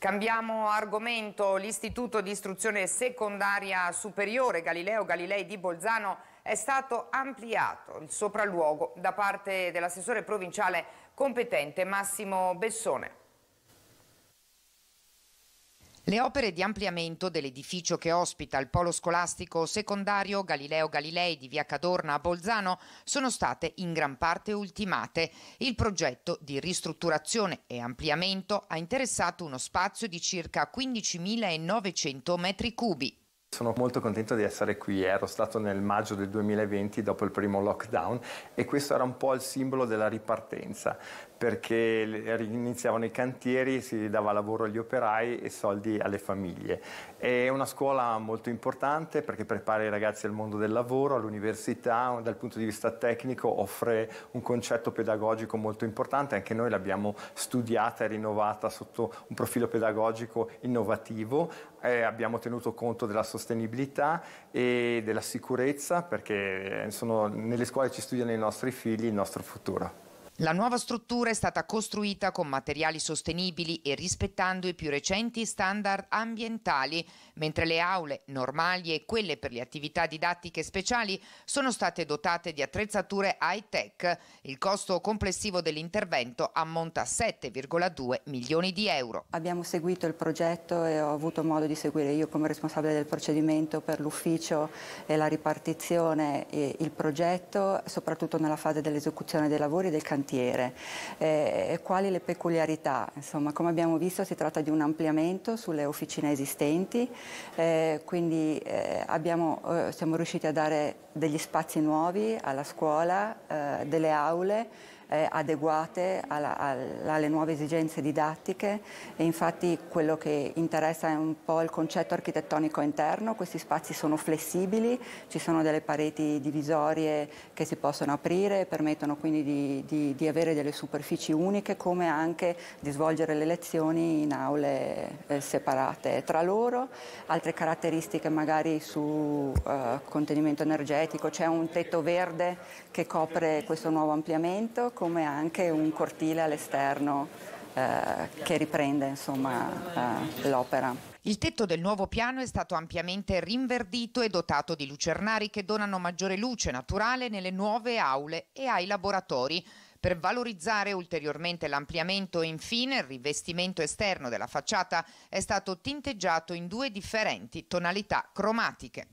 Cambiamo argomento, l'Istituto di Istruzione Secondaria Superiore Galileo Galilei di Bolzano è stato ampliato il sopralluogo da parte dell'assessore provinciale competente Massimo Bessone. Le opere di ampliamento dell'edificio che ospita il polo scolastico secondario Galileo Galilei di Via Cadorna a Bolzano sono state in gran parte ultimate. Il progetto di ristrutturazione e ampliamento ha interessato uno spazio di circa 15.900 metri cubi. Sono molto contento di essere qui, ero stato nel maggio del 2020 dopo il primo lockdown e questo era un po' il simbolo della ripartenza perché iniziavano i cantieri, si dava lavoro agli operai e soldi alle famiglie. È una scuola molto importante perché prepara i ragazzi al mondo del lavoro, all'università, dal punto di vista tecnico offre un concetto pedagogico molto importante, anche noi l'abbiamo studiata e rinnovata sotto un profilo pedagogico innovativo, e eh, abbiamo tenuto conto della società sostenibilità e della sicurezza perché eh, sono, nelle scuole ci studiano i nostri figli, il nostro futuro. La nuova struttura è stata costruita con materiali sostenibili e rispettando i più recenti standard ambientali, mentre le aule normali e quelle per le attività didattiche speciali sono state dotate di attrezzature high-tech. Il costo complessivo dell'intervento ammonta a 7,2 milioni di euro. Abbiamo seguito il progetto e ho avuto modo di seguire io come responsabile del procedimento per l'ufficio e la ripartizione e il progetto, soprattutto nella fase dell'esecuzione dei lavori del cantiere cantiere, eh, quali le peculiarità, insomma come abbiamo visto si tratta di un ampliamento sulle officine esistenti, eh, quindi eh, abbiamo, eh, siamo riusciti a dare degli spazi nuovi alla scuola, eh, delle aule, eh, adeguate alla, alla, alle nuove esigenze didattiche e infatti quello che interessa è un po' il concetto architettonico interno, questi spazi sono flessibili, ci sono delle pareti divisorie che si possono aprire e permettono quindi di, di, di avere delle superfici uniche come anche di svolgere le lezioni in aule eh, separate tra loro, altre caratteristiche magari su eh, contenimento energetico, c'è un tetto verde che copre questo nuovo ampliamento come anche un cortile all'esterno eh, che riprende eh, l'opera. Il tetto del nuovo piano è stato ampiamente rinverdito e dotato di lucernari che donano maggiore luce naturale nelle nuove aule e ai laboratori. Per valorizzare ulteriormente l'ampliamento e infine il rivestimento esterno della facciata è stato tinteggiato in due differenti tonalità cromatiche.